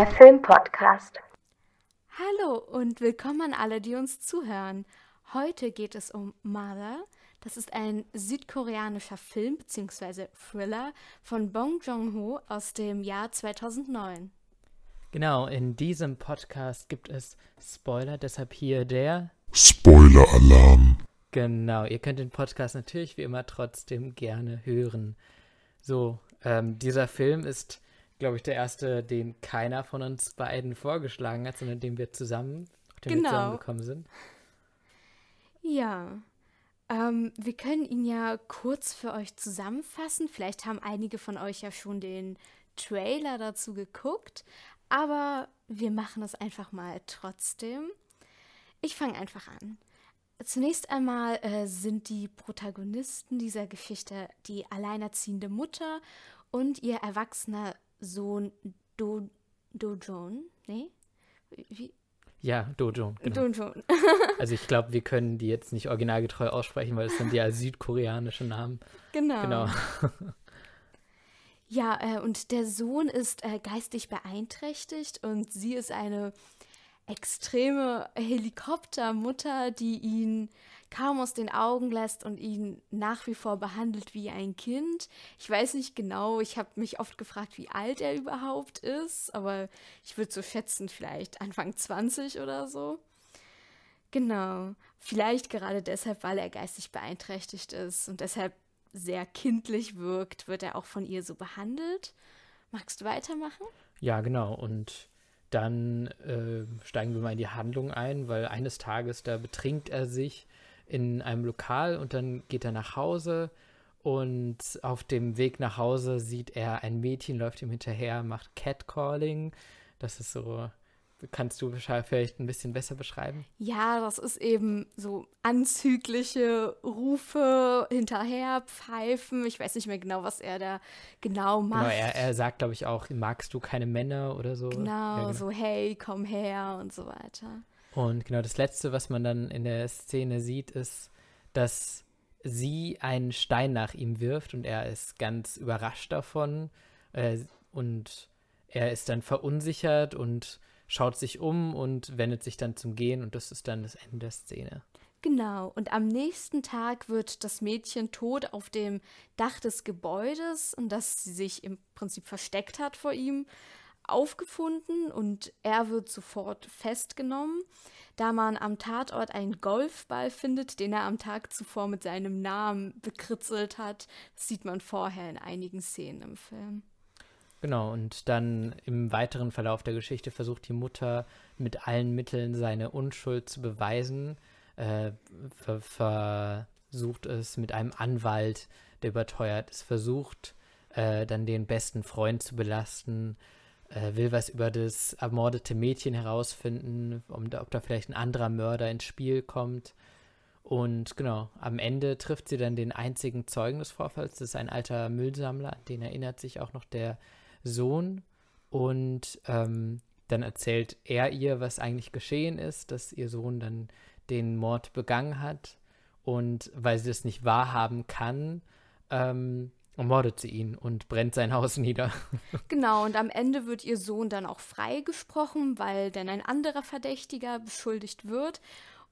der Filmpodcast. Hallo und willkommen an alle, die uns zuhören. Heute geht es um Mother. Das ist ein südkoreanischer Film bzw. Thriller von Bong Joon-ho aus dem Jahr 2009. Genau, in diesem Podcast gibt es Spoiler, deshalb hier der Spoiler-Alarm. Genau, ihr könnt den Podcast natürlich wie immer trotzdem gerne hören. So, ähm, dieser Film ist glaube ich, der erste, den keiner von uns beiden vorgeschlagen hat, sondern den wir zusammen, auf den genau. wir zusammengekommen sind. Ja. Ähm, wir können ihn ja kurz für euch zusammenfassen. Vielleicht haben einige von euch ja schon den Trailer dazu geguckt, aber wir machen es einfach mal trotzdem. Ich fange einfach an. Zunächst einmal äh, sind die Protagonisten dieser Geschichte die alleinerziehende Mutter und ihr erwachsener Sohn Do Dojon, nee? Wie? Ja, Dojon. Genau. Dojon. also ich glaube, wir können die jetzt nicht originalgetreu aussprechen, weil es sind ja südkoreanische Namen. Genau. Genau. ja, äh, und der Sohn ist äh, geistig beeinträchtigt und sie ist eine extreme Helikoptermutter, die ihn kaum aus den Augen lässt und ihn nach wie vor behandelt wie ein Kind. Ich weiß nicht genau, ich habe mich oft gefragt, wie alt er überhaupt ist, aber ich würde so schätzen, vielleicht Anfang 20 oder so. Genau, vielleicht gerade deshalb, weil er geistig beeinträchtigt ist und deshalb sehr kindlich wirkt, wird er auch von ihr so behandelt. Magst du weitermachen? Ja, genau. Und dann äh, steigen wir mal in die Handlung ein, weil eines Tages da betrinkt er sich in einem Lokal und dann geht er nach Hause und auf dem Weg nach Hause sieht er ein Mädchen, läuft ihm hinterher, macht Catcalling. Das ist so, kannst du vielleicht ein bisschen besser beschreiben? Ja, das ist eben so anzügliche Rufe hinterher, Pfeifen. Ich weiß nicht mehr genau, was er da genau, genau macht. Genau, er, er sagt, glaube ich, auch, magst du keine Männer oder so. Genau, ja, genau, so, hey, komm her und so weiter. Und genau das Letzte, was man dann in der Szene sieht, ist, dass sie einen Stein nach ihm wirft und er ist ganz überrascht davon äh, und er ist dann verunsichert und schaut sich um und wendet sich dann zum Gehen und das ist dann das Ende der Szene. Genau, und am nächsten Tag wird das Mädchen tot auf dem Dach des Gebäudes und dass sie sich im Prinzip versteckt hat vor ihm aufgefunden und er wird sofort festgenommen, da man am Tatort einen Golfball findet, den er am Tag zuvor mit seinem Namen bekritzelt hat. Das sieht man vorher in einigen Szenen im Film. Genau, und dann im weiteren Verlauf der Geschichte versucht die Mutter mit allen Mitteln seine Unschuld zu beweisen, äh, ver versucht es mit einem Anwalt, der überteuert ist, versucht äh, dann den besten Freund zu belasten, äh, will was über das ermordete Mädchen herausfinden, um, ob da vielleicht ein anderer Mörder ins Spiel kommt. Und genau, am Ende trifft sie dann den einzigen Zeugen des Vorfalls. Das ist ein alter Müllsammler, an den erinnert sich auch noch der Sohn. Und ähm, dann erzählt er ihr, was eigentlich geschehen ist, dass ihr Sohn dann den Mord begangen hat. Und weil sie das nicht wahrhaben kann, ähm, ermordet sie ihn und brennt sein Haus nieder. Genau, und am Ende wird ihr Sohn dann auch freigesprochen, weil dann ein anderer Verdächtiger beschuldigt wird.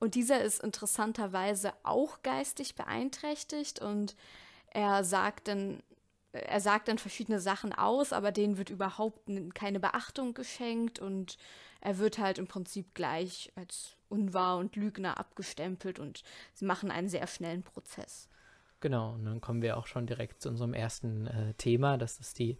Und dieser ist interessanterweise auch geistig beeinträchtigt und er sagt dann, er sagt dann verschiedene Sachen aus, aber denen wird überhaupt keine Beachtung geschenkt und er wird halt im Prinzip gleich als unwahr und Lügner abgestempelt und sie machen einen sehr schnellen Prozess. Genau, und dann kommen wir auch schon direkt zu unserem ersten äh, Thema. Das ist die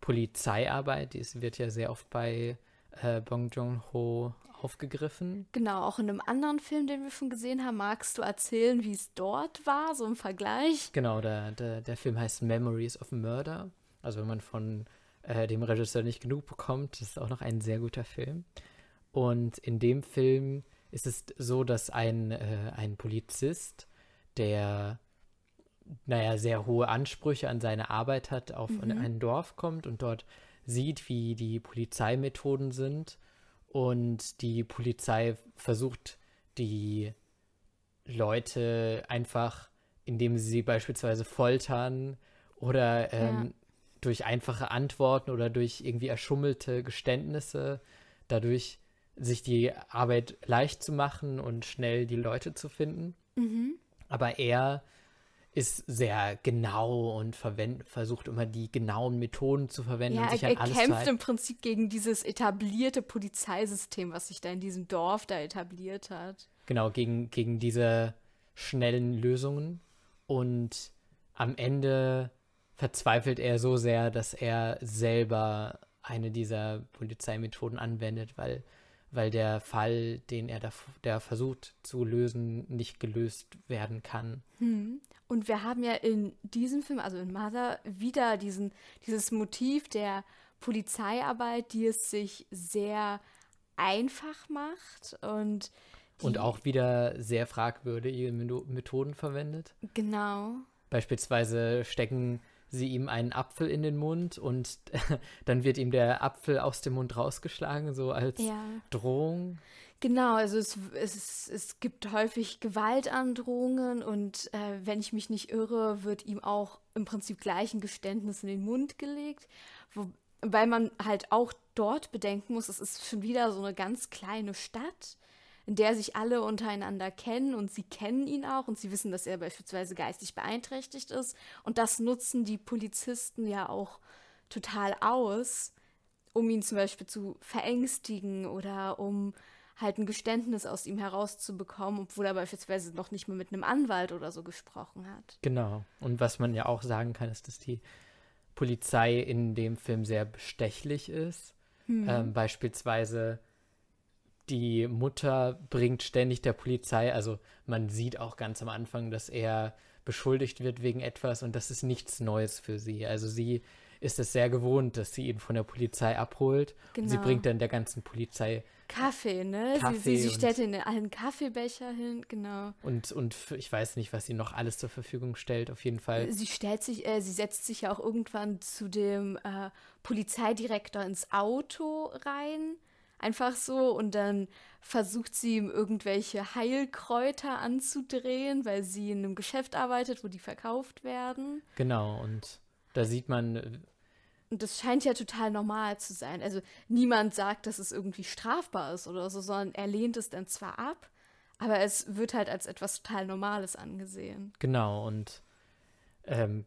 Polizeiarbeit. Dies wird ja sehr oft bei äh, Bong Joon-ho aufgegriffen. Genau, auch in einem anderen Film, den wir schon gesehen haben, magst du erzählen, wie es dort war, so im Vergleich? Genau, der, der, der Film heißt Memories of Murder. Also wenn man von äh, dem Regisseur nicht genug bekommt, ist auch noch ein sehr guter Film. Und in dem Film ist es so, dass ein, äh, ein Polizist, der naja, sehr hohe Ansprüche an seine Arbeit hat, auf mhm. ein Dorf kommt und dort sieht, wie die Polizeimethoden sind und die Polizei versucht, die Leute einfach, indem sie sie beispielsweise foltern oder ähm, ja. durch einfache Antworten oder durch irgendwie erschummelte Geständnisse, dadurch sich die Arbeit leicht zu machen und schnell die Leute zu finden. Mhm. Aber er ist sehr genau und versucht immer die genauen Methoden zu verwenden. Ja, er, er kämpft im Prinzip gegen dieses etablierte Polizeisystem, was sich da in diesem Dorf da etabliert hat. Genau, gegen, gegen diese schnellen Lösungen. Und am Ende verzweifelt er so sehr, dass er selber eine dieser Polizeimethoden anwendet, weil, weil der Fall, den er da der versucht zu lösen, nicht gelöst werden kann. Hm. Und wir haben ja in diesem Film, also in Mother, wieder diesen, dieses Motiv der Polizeiarbeit, die es sich sehr einfach macht und und auch wieder sehr fragwürdige Methoden verwendet. Genau. Beispielsweise stecken sie ihm einen Apfel in den Mund und dann wird ihm der Apfel aus dem Mund rausgeschlagen, so als ja. Drohung. Genau, also es, es, es gibt häufig Gewaltandrohungen und äh, wenn ich mich nicht irre, wird ihm auch im Prinzip gleich ein Geständnis in den Mund gelegt, wobei man halt auch dort bedenken muss, es ist schon wieder so eine ganz kleine Stadt, in der sich alle untereinander kennen und sie kennen ihn auch und sie wissen, dass er beispielsweise geistig beeinträchtigt ist und das nutzen die Polizisten ja auch total aus, um ihn zum Beispiel zu verängstigen oder um halt ein Geständnis aus ihm herauszubekommen, obwohl er beispielsweise noch nicht mal mit einem Anwalt oder so gesprochen hat. Genau. Und was man ja auch sagen kann, ist, dass die Polizei in dem Film sehr bestechlich ist. Hm. Ähm, beispielsweise die Mutter bringt ständig der Polizei, also man sieht auch ganz am Anfang, dass er beschuldigt wird wegen etwas und das ist nichts Neues für sie. Also sie ist es sehr gewohnt, dass sie ihn von der Polizei abholt. Genau. Und sie genau. bringt dann der ganzen Polizei Kaffee, ne? Kaffee sie, sie, sie stellt in allen Kaffeebecher hin, genau. Und, und ich weiß nicht, was sie noch alles zur Verfügung stellt, auf jeden Fall. Sie stellt sich, äh, sie setzt sich ja auch irgendwann zu dem äh, Polizeidirektor ins Auto rein. Einfach so und dann versucht sie ihm irgendwelche Heilkräuter anzudrehen, weil sie in einem Geschäft arbeitet, wo die verkauft werden. Genau, und da sieht man, äh, und das scheint ja total normal zu sein. Also niemand sagt, dass es irgendwie strafbar ist oder so, sondern er lehnt es dann zwar ab, aber es wird halt als etwas total Normales angesehen. Genau, und ähm,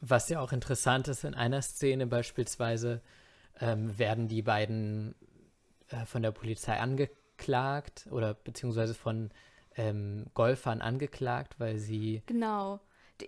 was ja auch interessant ist, in einer Szene beispielsweise ähm, werden die beiden äh, von der Polizei angeklagt oder beziehungsweise von ähm, Golfern angeklagt, weil sie. Genau.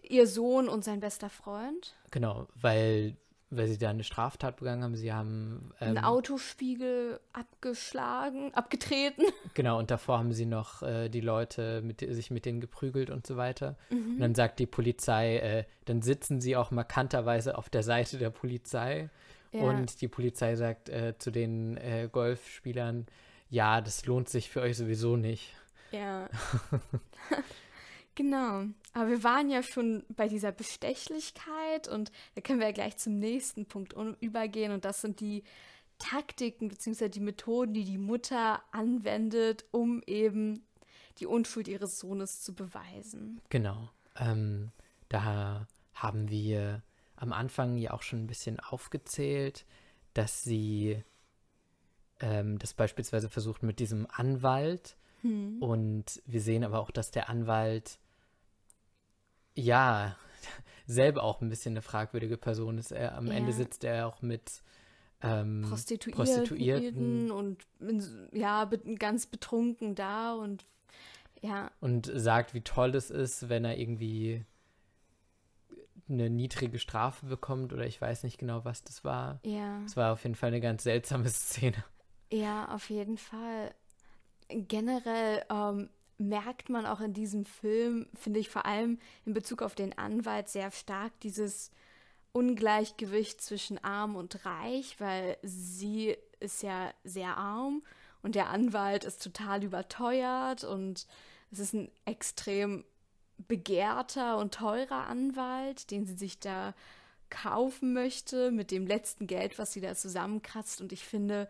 Ihr Sohn und sein bester Freund. Genau, weil weil sie da eine Straftat begangen haben. Sie haben ähm, einen Autospiegel abgeschlagen, abgetreten. Genau, und davor haben sie noch äh, die Leute mit, sich mit denen geprügelt und so weiter. Mhm. Und dann sagt die Polizei, äh, dann sitzen sie auch markanterweise auf der Seite der Polizei. Ja. Und die Polizei sagt äh, zu den äh, Golfspielern, ja, das lohnt sich für euch sowieso nicht. Ja. genau. Aber wir waren ja schon bei dieser Bestechlichkeit und da können wir ja gleich zum nächsten Punkt übergehen und das sind die Taktiken bzw. die Methoden, die die Mutter anwendet, um eben die Unschuld ihres Sohnes zu beweisen. Genau. Ähm, da haben wir am Anfang ja auch schon ein bisschen aufgezählt, dass sie ähm, das beispielsweise versucht mit diesem Anwalt. Hm. Und wir sehen aber auch, dass der Anwalt ja, selber auch ein bisschen eine fragwürdige Person ist. Er, am ja. Ende sitzt er auch mit ähm, Prostituierten, Prostituierten, und ja, ganz betrunken da und ja. Und sagt, wie toll es ist, wenn er irgendwie eine niedrige Strafe bekommt oder ich weiß nicht genau, was das war. Ja. Es war auf jeden Fall eine ganz seltsame Szene. Ja, auf jeden Fall. Generell ähm, merkt man auch in diesem Film, finde ich vor allem in Bezug auf den Anwalt sehr stark dieses Ungleichgewicht zwischen arm und reich, weil sie ist ja sehr arm und der Anwalt ist total überteuert und es ist ein extrem begehrter und teurer Anwalt, den sie sich da kaufen möchte mit dem letzten Geld, was sie da zusammenkratzt und ich finde,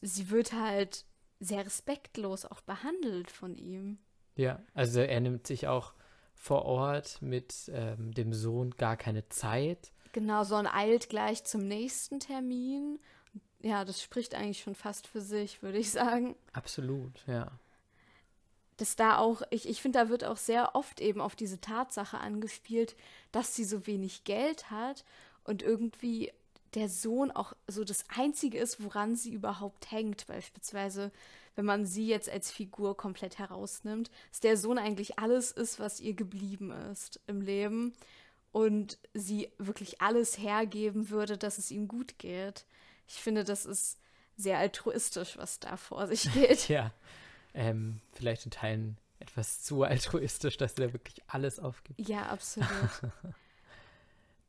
sie wird halt sehr respektlos auch behandelt von ihm. Ja, also er nimmt sich auch vor Ort mit ähm, dem Sohn gar keine Zeit. Genau, sondern eilt gleich zum nächsten Termin. Ja, das spricht eigentlich schon fast für sich, würde ich sagen. Absolut, ja. Dass da auch, ich, ich finde, da wird auch sehr oft eben auf diese Tatsache angespielt, dass sie so wenig Geld hat und irgendwie der Sohn auch so das Einzige ist, woran sie überhaupt hängt. Beispielsweise, wenn man sie jetzt als Figur komplett herausnimmt, dass der Sohn eigentlich alles ist, was ihr geblieben ist im Leben und sie wirklich alles hergeben würde, dass es ihm gut geht. Ich finde, das ist sehr altruistisch, was da vor sich geht. ja, ähm, vielleicht in Teilen etwas zu altruistisch, dass er wirklich alles aufgibt. Ja, absolut.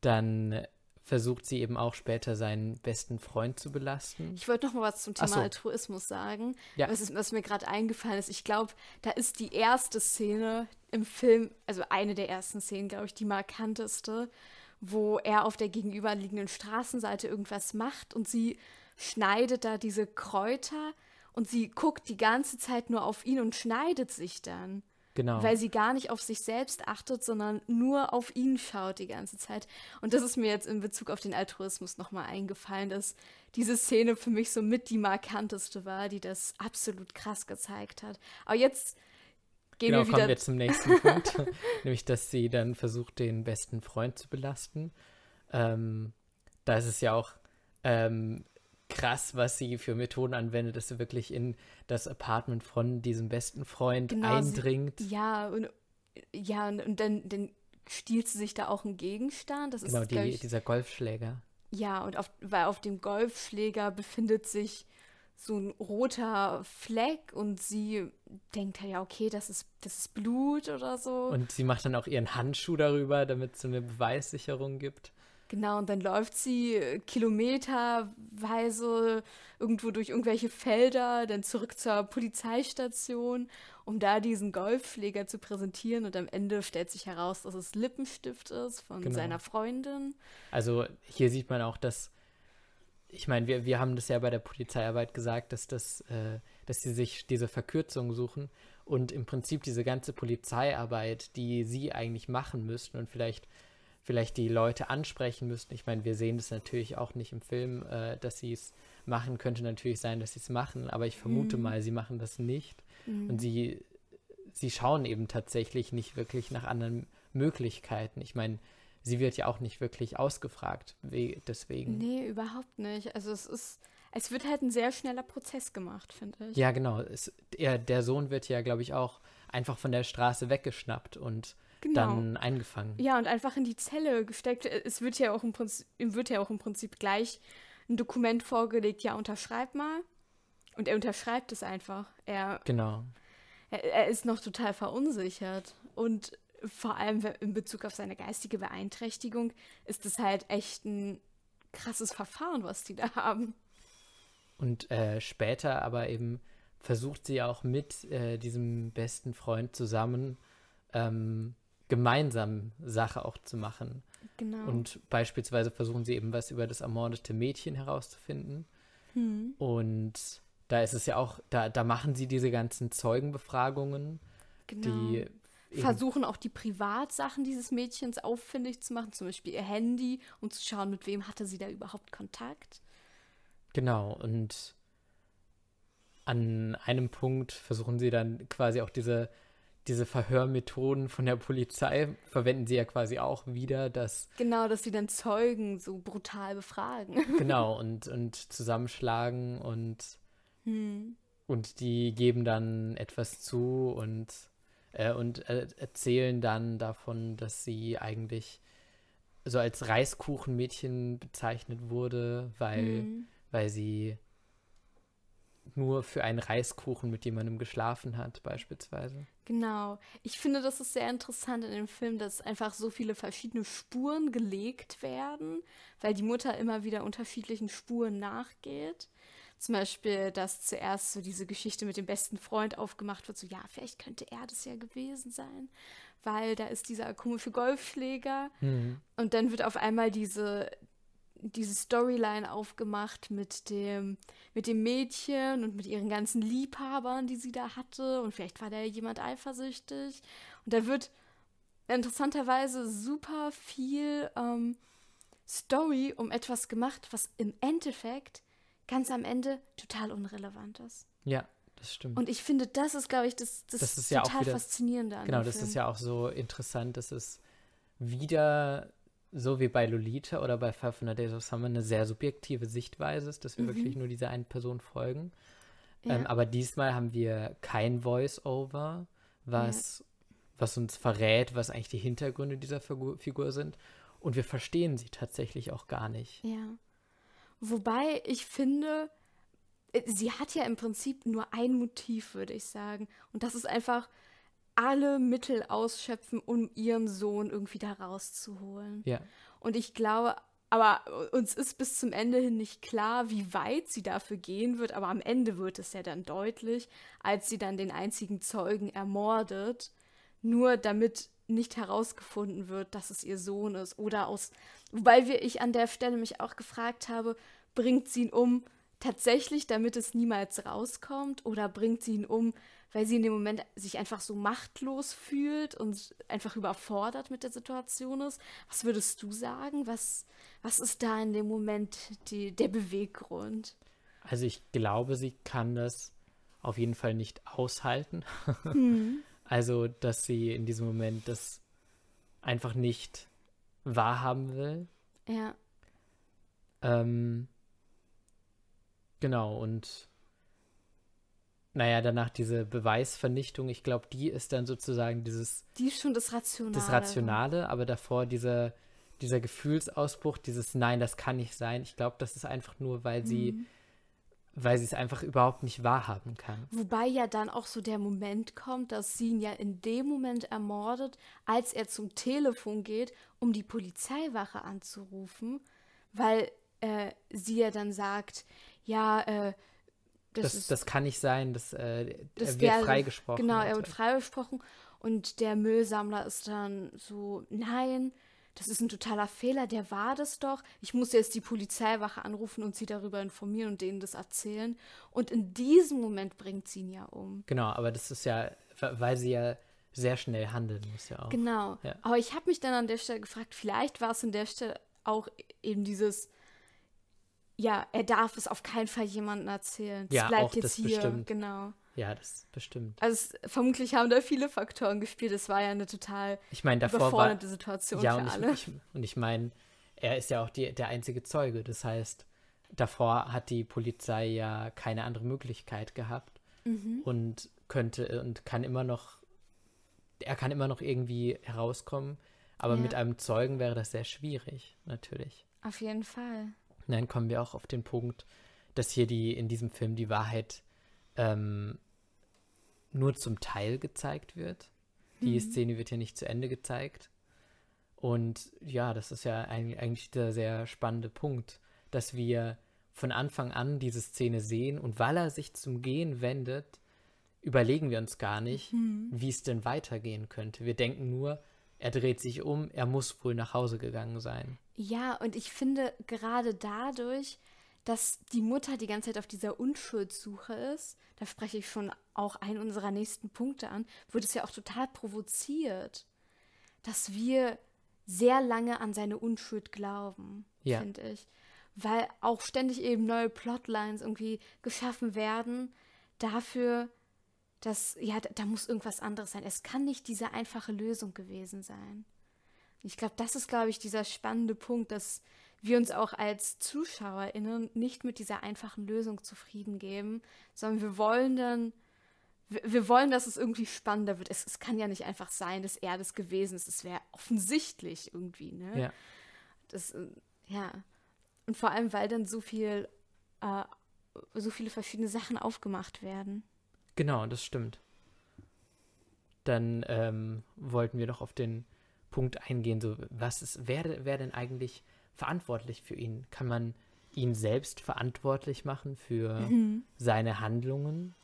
Dann versucht sie eben auch später seinen besten Freund zu belasten. Ich wollte noch mal was zum Thema so. Altruismus sagen. Ja. Was, ist, was mir gerade eingefallen ist, ich glaube, da ist die erste Szene im Film, also eine der ersten Szenen, glaube ich, die markanteste, wo er auf der gegenüberliegenden Straßenseite irgendwas macht und sie schneidet da diese Kräuter und sie guckt die ganze Zeit nur auf ihn und schneidet sich dann. Genau. Weil sie gar nicht auf sich selbst achtet, sondern nur auf ihn schaut die ganze Zeit. Und das ist mir jetzt in Bezug auf den Altruismus nochmal eingefallen, dass diese Szene für mich so mit die markanteste war, die das absolut krass gezeigt hat. Aber jetzt gehen genau, wir wieder... kommen wir zum nächsten Punkt, nämlich, dass sie dann versucht, den besten Freund zu belasten. Ähm, da ist es ja auch ähm, krass, was sie für Methoden anwendet, dass sie wirklich in das Apartment von diesem besten Freund genau, eindringt. Sie, ja, und ja, und, und dann, dann stiehlt sie sich da auch einen Gegenstand. Das genau, ist, die, ich, dieser Golfschläger. Ja, und auf, weil auf dem Golfschläger befindet sich so ein roter Fleck und sie denkt halt, ja, okay, das ist, das ist Blut oder so. Und sie macht dann auch ihren Handschuh darüber, damit es so eine Beweissicherung gibt. Genau, und dann läuft sie äh, kilometerweise irgendwo durch irgendwelche Felder, dann zurück zur Polizeistation, um da diesen Golfpfleger zu präsentieren. Und am Ende stellt sich heraus, dass es Lippenstift ist von genau. seiner Freundin. Also hier sieht man auch, dass, ich meine, wir, wir haben das ja bei der Polizeiarbeit gesagt, dass, das, äh, dass sie sich diese Verkürzung suchen und im Prinzip diese ganze Polizeiarbeit, die sie eigentlich machen müssten und vielleicht vielleicht die Leute ansprechen müssten. Ich meine, wir sehen das natürlich auch nicht im Film, äh, dass sie es machen. Könnte natürlich sein, dass sie es machen, aber ich vermute mhm. mal, sie machen das nicht. Mhm. Und sie, sie schauen eben tatsächlich nicht wirklich nach anderen Möglichkeiten. Ich meine, sie wird ja auch nicht wirklich ausgefragt, deswegen. Nee, überhaupt nicht. Also es ist, es wird halt ein sehr schneller Prozess gemacht, finde ich. Ja, genau. Es, er, der Sohn wird ja, glaube ich, auch einfach von der Straße weggeschnappt und genau. dann eingefangen. Ja, und einfach in die Zelle gesteckt. Es wird ja auch im Prinzip, ihm wird ja auch im Prinzip gleich ein Dokument vorgelegt, ja, unterschreib mal. Und er unterschreibt es einfach. Er, genau. Er, er ist noch total verunsichert. Und vor allem in Bezug auf seine geistige Beeinträchtigung ist das halt echt ein krasses Verfahren, was die da haben. Und äh, später aber eben versucht sie auch mit äh, diesem besten Freund zusammen ähm, gemeinsam Sache auch zu machen. Genau. Und beispielsweise versuchen sie eben was über das ermordete Mädchen herauszufinden. Hm. Und da ist es ja auch, da, da machen sie diese ganzen Zeugenbefragungen, genau. die versuchen auch die Privatsachen dieses Mädchens auffindig zu machen, zum Beispiel ihr Handy, um zu schauen, mit wem hatte sie da überhaupt Kontakt. Genau, und an einem Punkt versuchen sie dann quasi auch diese diese Verhörmethoden von der Polizei verwenden sie ja quasi auch wieder, dass. Genau, dass sie dann Zeugen so brutal befragen. Genau, und, und zusammenschlagen und. Hm. Und die geben dann etwas zu und, äh, und äh, erzählen dann davon, dass sie eigentlich so als Reiskuchenmädchen bezeichnet wurde, weil, hm. weil sie nur für einen Reiskuchen mit jemandem geschlafen hat, beispielsweise. Genau. Ich finde, das ist sehr interessant in dem Film, dass einfach so viele verschiedene Spuren gelegt werden, weil die Mutter immer wieder unterschiedlichen Spuren nachgeht. Zum Beispiel, dass zuerst so diese Geschichte mit dem besten Freund aufgemacht wird, so ja, vielleicht könnte er das ja gewesen sein, weil da ist dieser komische Golfschläger. Mhm. Und dann wird auf einmal diese, diese Storyline aufgemacht mit dem, mit dem Mädchen und mit ihren ganzen Liebhabern, die sie da hatte. Und vielleicht war da jemand eifersüchtig. Und da wird interessanterweise super viel ähm, Story um etwas gemacht, was im Endeffekt ganz am Ende total unrelevant ist. Ja, das stimmt. Und ich finde, das ist, glaube ich, das, das, das ist total ja auch wieder, faszinierende an Genau, das Film. ist ja auch so interessant, dass es wieder so wie bei Lolita oder bei 500 Days of Summer eine sehr subjektive Sichtweise ist, dass wir mhm. wirklich nur dieser einen Person folgen. Ja. Ähm, aber diesmal haben wir kein Voice-Over, was, ja. was uns verrät, was eigentlich die Hintergründe dieser Figur, Figur sind. Und wir verstehen sie tatsächlich auch gar nicht. Ja. Wobei ich finde, äh, sie hat ja im Prinzip nur ein Motiv, würde ich sagen. Und das ist einfach alle Mittel ausschöpfen, um ihren Sohn irgendwie da rauszuholen. Ja. Und ich glaube, aber uns ist bis zum Ende hin nicht klar, wie weit sie dafür gehen wird, aber am Ende wird es ja dann deutlich, als sie dann den einzigen Zeugen ermordet, nur damit nicht herausgefunden wird, dass es ihr Sohn ist. Oder aus, wobei wir ich an der Stelle mich auch gefragt habe, bringt sie ihn um tatsächlich, damit es niemals rauskommt, oder bringt sie ihn um, weil sie in dem Moment sich einfach so machtlos fühlt und einfach überfordert mit der Situation ist. Was würdest du sagen? Was, was ist da in dem Moment die, der Beweggrund? Also ich glaube, sie kann das auf jeden Fall nicht aushalten. Mhm. also, dass sie in diesem Moment das einfach nicht wahrhaben will. Ja. Ähm, genau, und naja, danach diese Beweisvernichtung, ich glaube, die ist dann sozusagen dieses. Die ist schon das Rationale. Das ne? Rationale, aber davor dieser, dieser Gefühlsausbruch, dieses Nein, das kann nicht sein. Ich glaube, das ist einfach nur, weil mhm. sie weil sie es einfach überhaupt nicht wahrhaben kann. Wobei ja dann auch so der Moment kommt, dass sie ihn ja in dem Moment ermordet, als er zum Telefon geht, um die Polizeiwache anzurufen, weil äh, sie ja dann sagt, ja, äh, das, das, ist, das kann nicht sein, dass äh, das genau, er wird freigesprochen. Genau, er wird freigesprochen und der Müllsammler ist dann so, nein, das ist ein totaler Fehler, der war das doch. Ich muss jetzt die Polizeiwache anrufen und sie darüber informieren und denen das erzählen. Und in diesem Moment bringt sie ihn ja um. Genau, aber das ist ja, weil sie ja sehr schnell handeln muss ja auch. Genau. Ja. Aber ich habe mich dann an der Stelle gefragt, vielleicht war es an der Stelle auch e-, eben dieses, ja, er darf es auf keinen Fall jemandem erzählen. Das ja, bleibt jetzt hier, bestimmt. genau. Ja, das bestimmt. Also vermutlich haben da viele Faktoren gespielt. Es war ja eine total ich mein, überforderte war, Situation ja, für und alle. Ich, ich, und ich meine, er ist ja auch die, der einzige Zeuge. Das heißt, davor hat die Polizei ja keine andere Möglichkeit gehabt mhm. und könnte und kann immer noch, er kann immer noch irgendwie herauskommen. Aber ja. mit einem Zeugen wäre das sehr schwierig, natürlich. Auf jeden Fall. Nein, kommen wir auch auf den Punkt, dass hier die in diesem Film die Wahrheit ähm, nur zum Teil gezeigt wird. Die mhm. Szene wird hier nicht zu Ende gezeigt. Und ja, das ist ja ein, eigentlich der sehr spannende Punkt, dass wir von Anfang an diese Szene sehen und weil er sich zum Gehen wendet, überlegen wir uns gar nicht, mhm. wie es denn weitergehen könnte. Wir denken nur, er dreht sich um, er muss wohl nach Hause gegangen sein. Ja, und ich finde gerade dadurch, dass die Mutter die ganze Zeit auf dieser Unschuldssuche ist, da spreche ich schon auch einen unserer nächsten Punkte an, wird es ja auch total provoziert, dass wir sehr lange an seine Unschuld glauben, ja. finde ich. Weil auch ständig eben neue Plotlines irgendwie geschaffen werden dafür, dass, ja, da muss irgendwas anderes sein. Es kann nicht diese einfache Lösung gewesen sein. Ich glaube, das ist, glaube ich, dieser spannende Punkt, dass wir uns auch als ZuschauerInnen nicht mit dieser einfachen Lösung zufrieden geben, sondern wir wollen dann, wir, wollen, dass es irgendwie spannender wird. Es, es, kann ja nicht einfach sein, dass er das gewesen ist. Es wäre offensichtlich irgendwie, ne? Ja. Das, äh, ja. Und vor allem, weil dann so viel, äh, so viele verschiedene Sachen aufgemacht werden. Genau, das stimmt. Dann ähm, wollten wir doch auf den Punkt eingehen. So, was ist, wer, wer denn eigentlich verantwortlich für ihn? Kann man ihn selbst verantwortlich machen für mhm. seine Handlungen?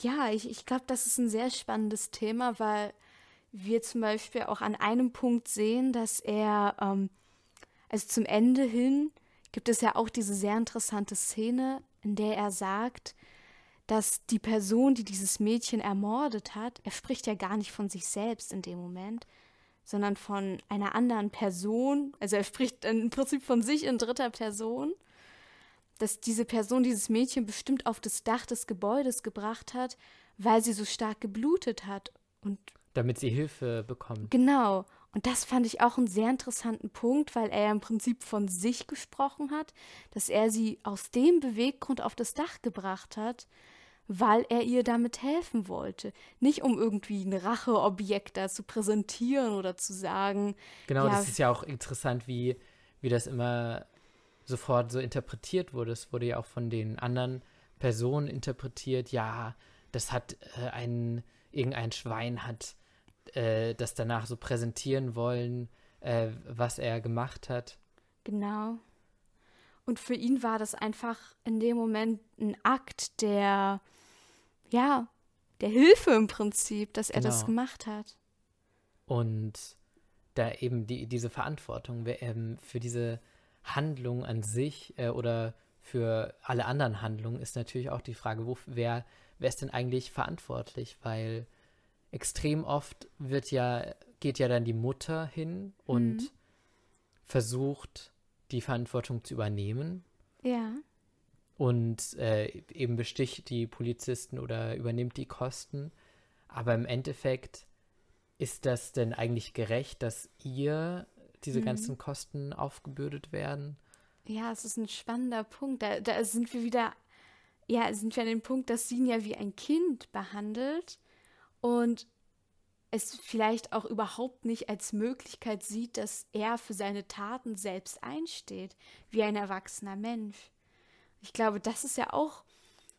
Ja, ich, ich glaube, das ist ein sehr spannendes Thema, weil wir zum Beispiel auch an einem Punkt sehen, dass er, ähm, also zum Ende hin, gibt es ja auch diese sehr interessante Szene, in der er sagt, dass die Person, die dieses Mädchen ermordet hat, er spricht ja gar nicht von sich selbst in dem Moment, sondern von einer anderen Person. Also er spricht im Prinzip von sich in dritter Person, dass diese Person dieses Mädchen bestimmt auf das Dach des Gebäudes gebracht hat, weil sie so stark geblutet hat und damit sie Hilfe bekommt. Genau. Und das fand ich auch einen sehr interessanten Punkt, weil er im Prinzip von sich gesprochen hat, dass er sie aus dem Beweggrund auf das Dach gebracht hat, weil er ihr damit helfen wollte. Nicht um irgendwie ein Racheobjekt da zu präsentieren oder zu sagen. Genau, ja, das ist ja auch interessant, wie, wie das immer sofort so interpretiert wurde. Es wurde ja auch von den anderen Personen interpretiert, ja, das hat äh, ein, irgendein Schwein hat äh, das danach so präsentieren wollen, äh, was er gemacht hat. Genau. Und für ihn war das einfach in dem Moment ein Akt der ja, der Hilfe im Prinzip, dass er genau. das gemacht hat. Und da eben die, diese Verantwortung ähm, für diese Handlung an sich äh, oder für alle anderen Handlungen ist natürlich auch die Frage, wo, wer, wer ist denn eigentlich verantwortlich? Weil extrem oft wird ja, geht ja dann die Mutter hin und mhm. versucht, die Verantwortung zu übernehmen. Ja und äh, eben besticht die Polizisten oder übernimmt die Kosten. Aber im Endeffekt ist das denn eigentlich gerecht, dass ihr diese mhm. ganzen Kosten aufgebürdet werden? Ja, es ist ein spannender Punkt. Da, da, sind wir wieder, ja, sind wir an dem Punkt, dass sie ihn ja wie ein Kind behandelt und es vielleicht auch überhaupt nicht als Möglichkeit sieht, dass er für seine Taten selbst einsteht, wie ein erwachsener Mensch. Ich glaube, das ist ja auch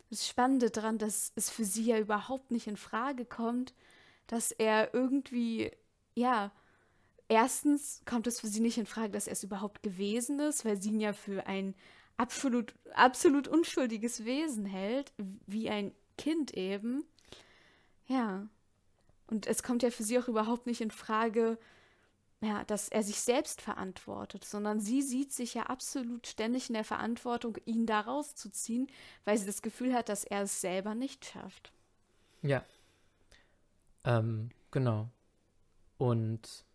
das Spannende daran, dass es für sie ja überhaupt nicht in Frage kommt, dass er irgendwie, ja, erstens kommt es für sie nicht in Frage, dass er es überhaupt gewesen ist, weil sie ihn ja für ein absolut, absolut unschuldiges Wesen hält, wie ein Kind eben. Ja. Und es kommt ja für sie auch überhaupt nicht in Frage, ja, dass er sich selbst verantwortet, sondern sie sieht sich ja absolut ständig in der Verantwortung, ihn da rauszuziehen, weil sie das Gefühl hat, dass er es selber nicht schafft. Ja. Ähm, genau. Und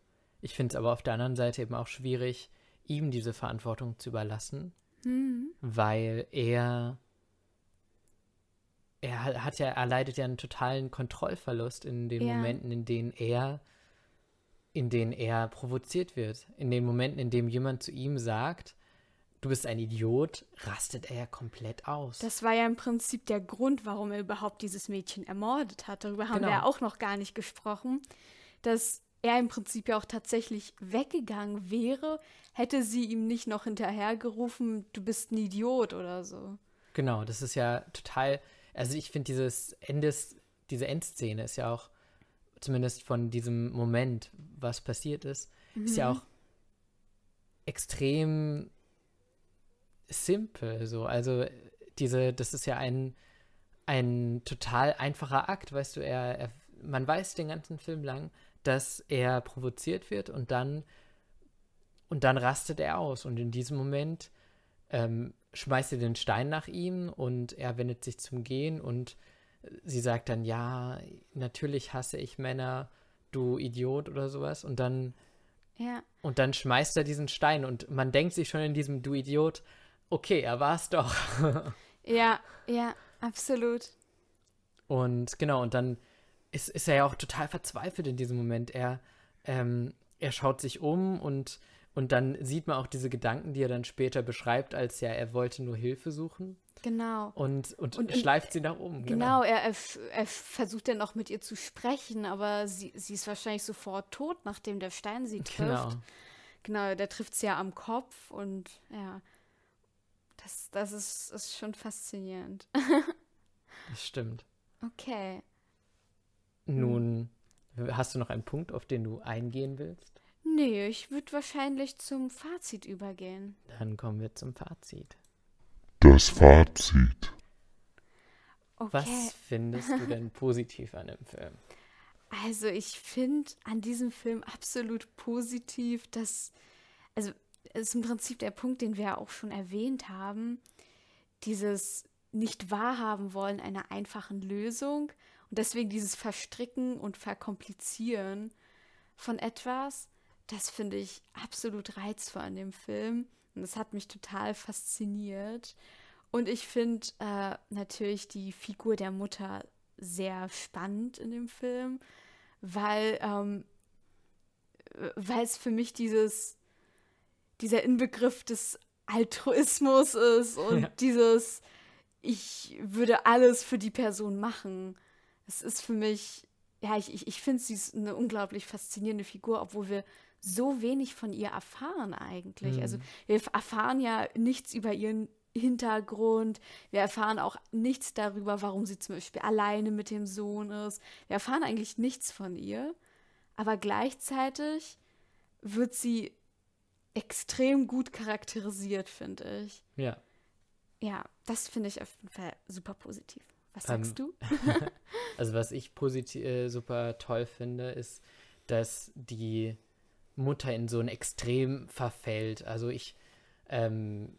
ich finde es aber auf der anderen Seite eben auch schwierig, ihm diese Verantwortung zu überlassen, mhm. weil er er hat ja, er leidet ja einen totalen Kontrollverlust in den ja. Momenten, in denen er in denen er provoziert wird. In den Momenten, in denen jemand zu ihm sagt, du bist ein Idiot, rastet er ja komplett aus. Das war ja im Prinzip der Grund, warum er überhaupt dieses Mädchen ermordet hat. Darüber haben genau. wir ja auch noch gar nicht gesprochen, dass er im Prinzip ja auch tatsächlich weggegangen wäre, hätte sie ihm nicht noch hinterhergerufen, du bist ein Idiot oder so. Genau, das ist ja total, also ich finde dieses Endes, diese Endszene ist ja auch zumindest von diesem Moment, was passiert ist, mhm. ist ja mhm. auch extrem simpel so. Also diese, das ist ja ein, ein total einfacher Akt, weißt du, er, er man weiß den ganzen Film lang, dass er provoziert wird und dann und dann rastet er aus und in diesem Moment ähm, schmeißt er den Stein nach ihm und er wendet sich zum Gehen und sie sagt dann, ja, natürlich hasse ich Männer, du Idiot oder sowas. Und dann, ja. und dann schmeißt er diesen Stein und man denkt sich schon in diesem Du Idiot, okay, er war es doch. ja, ja, absolut. Und genau, und dann ist, ist er ja auch total verzweifelt in diesem Moment. Er, ähm, er schaut sich um und, und dann sieht man auch diese Gedanken, die er dann später beschreibt, als ja, er wollte nur Hilfe suchen. Genau. Und, und, und schleift und, sie nach oben. Genau, genau. Er, er, er, versucht dann auch mit ihr zu sprechen, aber sie, sie ist wahrscheinlich sofort tot, nachdem der Stein sie trifft. Genau, genau der trifft sie ja am Kopf und ja. Das, das ist, ist schon faszinierend. das stimmt. Okay. Nun, hast du noch einen Punkt, auf den du eingehen willst? Nee, ich würde wahrscheinlich zum Fazit übergehen. Dann kommen wir zum Fazit. Das Fazit. Okay. Was findest du denn positiv an dem Film? Also ich finde an diesem Film absolut positiv, dass, also es ist im Prinzip der Punkt, den wir ja auch schon erwähnt haben, dieses nicht wahrhaben wollen einer einfachen Lösung und deswegen dieses Verstricken und Verkomplizieren von etwas, das finde ich absolut reizvoll an dem Film und das hat mich total fasziniert. Und ich finde äh, natürlich die Figur der Mutter sehr spannend in dem Film, weil ähm, äh, es für mich dieses dieser Inbegriff des Altruismus ist und ja. dieses ich würde alles für die Person machen. Es ist für mich ja ich ich, ich finde sie ist eine unglaublich faszinierende Figur, obwohl wir so wenig von ihr erfahren eigentlich. Also mhm. Also wir erfahren ja nichts über ihren Hintergrund. Wir erfahren auch nichts darüber, warum sie zum Beispiel alleine mit dem Sohn ist. Wir erfahren eigentlich nichts von ihr. Aber gleichzeitig wird sie extrem gut charakterisiert, finde ich. Ja. Ja, das finde ich auf jeden Fall super positiv. Was sagst du? also was ich positiv, äh, super toll finde, ist, dass die Mutter in so ein Extrem verfällt. Also ich, ähm,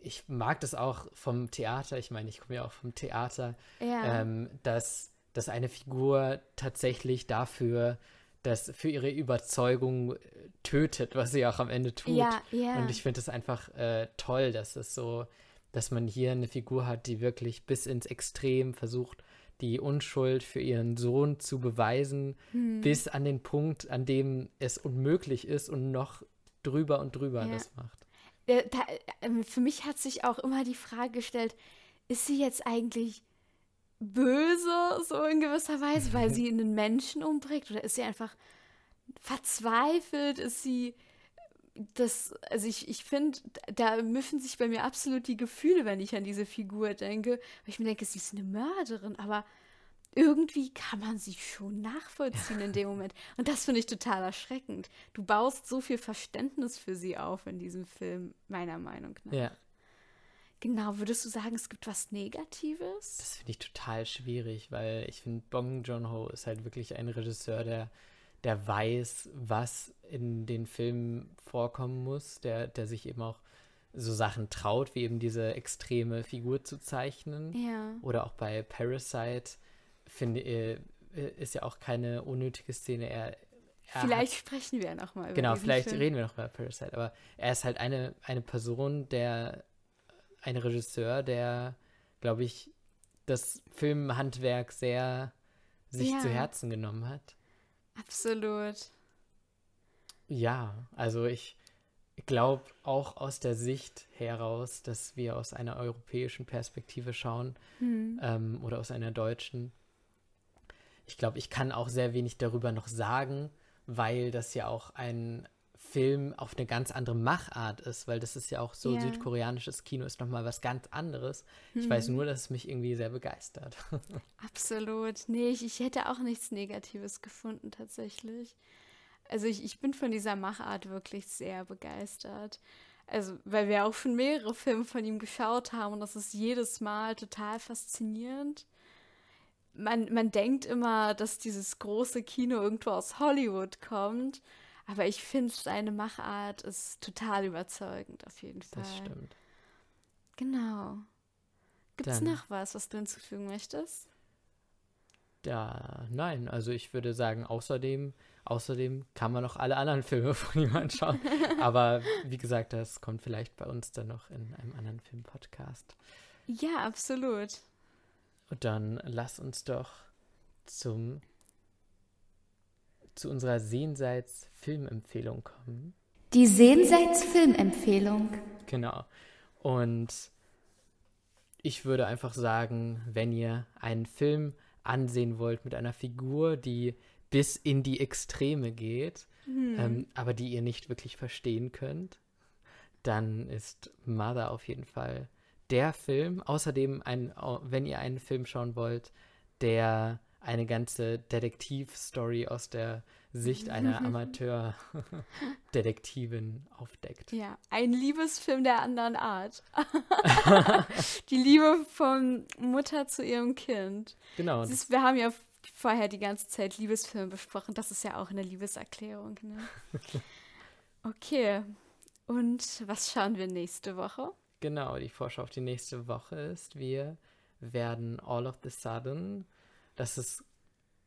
ich mag das auch vom Theater, ich meine, ich komme ja auch vom Theater, ja. ähm, dass, dass eine Figur tatsächlich dafür dass für ihre Überzeugung äh, tötet, was sie auch am Ende tut. Ja, ja. Und ich finde es einfach äh, toll, dass es so, dass man hier eine Figur hat, die wirklich bis ins Extrem versucht, die Unschuld für ihren Sohn zu beweisen, hm. bis an den Punkt, an dem es unmöglich ist und noch drüber und drüber ja. das macht. Äh, ähm, für mich hat sich auch immer die Frage gestellt, ist sie jetzt eigentlich böse, so in gewisser Weise, weil sie einen Menschen umbringt? Oder ist sie einfach verzweifelt? Ist sie das, also ich, ich finde, da mischen sich bei mir absolut die Gefühle, wenn ich an diese Figur denke. Weil ich mir denke, sie ist eine Mörderin, aber irgendwie kann man sie schon nachvollziehen in dem Moment. Und das finde ich total erschreckend. Du baust so viel Verständnis für sie auf in diesem Film, meiner Meinung nach. Ja. Genau, würdest du sagen, es gibt was Negatives? Das finde ich total schwierig, weil ich finde, Bong Joon-ho ist halt wirklich ein Regisseur, der der weiß, was in den Filmen vorkommen muss, der, der sich eben auch so Sachen traut, wie eben diese extreme Figur zu zeichnen. Ja. Oder auch bei Parasite finde äh, ist ja auch keine unnötige Szene. Er, er vielleicht hat, sprechen wir ja nochmal über Genau, vielleicht Film. reden wir nochmal über Parasite, aber er ist halt eine, eine Person, der ein Regisseur, der, glaube ich, das Filmhandwerk sehr sich ja. zu Herzen genommen hat. Absolut. Ja, also ich glaube auch aus der Sicht heraus, dass wir aus einer europäischen Perspektive schauen mhm. ähm, oder aus einer deutschen. Ich glaube, ich kann auch sehr wenig darüber noch sagen, weil das ja auch ein Film auf eine ganz andere Machart ist, weil das ist ja auch so, yeah. südkoreanisches Kino ist nochmal was ganz anderes. Mhm. Ich weiß hm. nur, dass es mich irgendwie sehr begeistert. Absolut. Nee, ich, ich hätte auch nichts Negatives gefunden tatsächlich. Also ich, ich bin von dieser Machart wirklich sehr begeistert. Also, weil wir auch schon mehrere Filme von ihm geschaut haben und das ist jedes Mal total faszinierend man, man denkt immer, dass dieses große Kino irgendwo aus Hollywood kommt, aber ich finde, seine Machart ist total überzeugend, auf jeden Fall. Das stimmt. Genau. Gibt es noch was, was du hinzufügen möchtest? Da, nein, also ich würde sagen, außerdem, außerdem kann man noch alle anderen Filme von ihm anschauen. Aber wie gesagt, das kommt vielleicht bei uns dann noch in einem anderen Filmpodcast. Ja, absolut. Und dann lass uns doch zum zu unserer Sehenseits-Filmempfehlung kommen. Die Sehenseits-Filmempfehlung. Genau. Und ich würde einfach sagen, wenn ihr einen Film ansehen wollt mit einer Figur, die bis in die Extreme geht, hm. ähm, aber die ihr nicht wirklich verstehen könnt, dann ist Mother auf jeden Fall der Film. Außerdem, ein, wenn ihr einen Film schauen wollt, der eine ganze Detektiv-Story aus der Sicht einer Amateur-Detektivin aufdeckt. Ja, ein Liebesfilm der anderen Art. die Liebe von Mutter zu ihrem Kind. Genau. Siehst, wir haben ja vorher die ganze Zeit Liebesfilme besprochen. Das ist ja auch eine Liebeserklärung. Ne? okay. Und was schauen wir nächste Woche? Genau, die Vorschau auf die nächste Woche ist, wir werden All of the Sudden das ist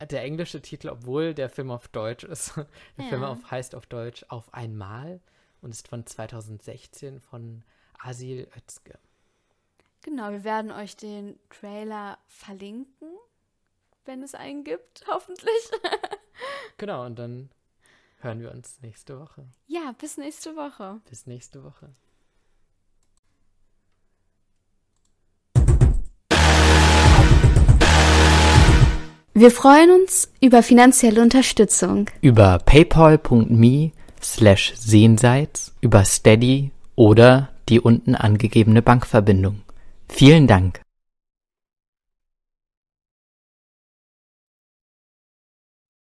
der englische Titel, obwohl der Film auf Deutsch ist, der ja. Film auf, heißt auf Deutsch Auf einmal und ist von 2016 von Asil Özge. Genau, wir werden euch den Trailer verlinken, wenn es einen gibt, hoffentlich. genau, und dann hören wir uns nächste Woche. Ja, bis nächste Woche. Bis nächste Woche. Wir freuen uns über finanzielle Unterstützung. Über paypal.me slash Sehenseits, über Steady oder die unten angegebene Bankverbindung. Vielen Dank.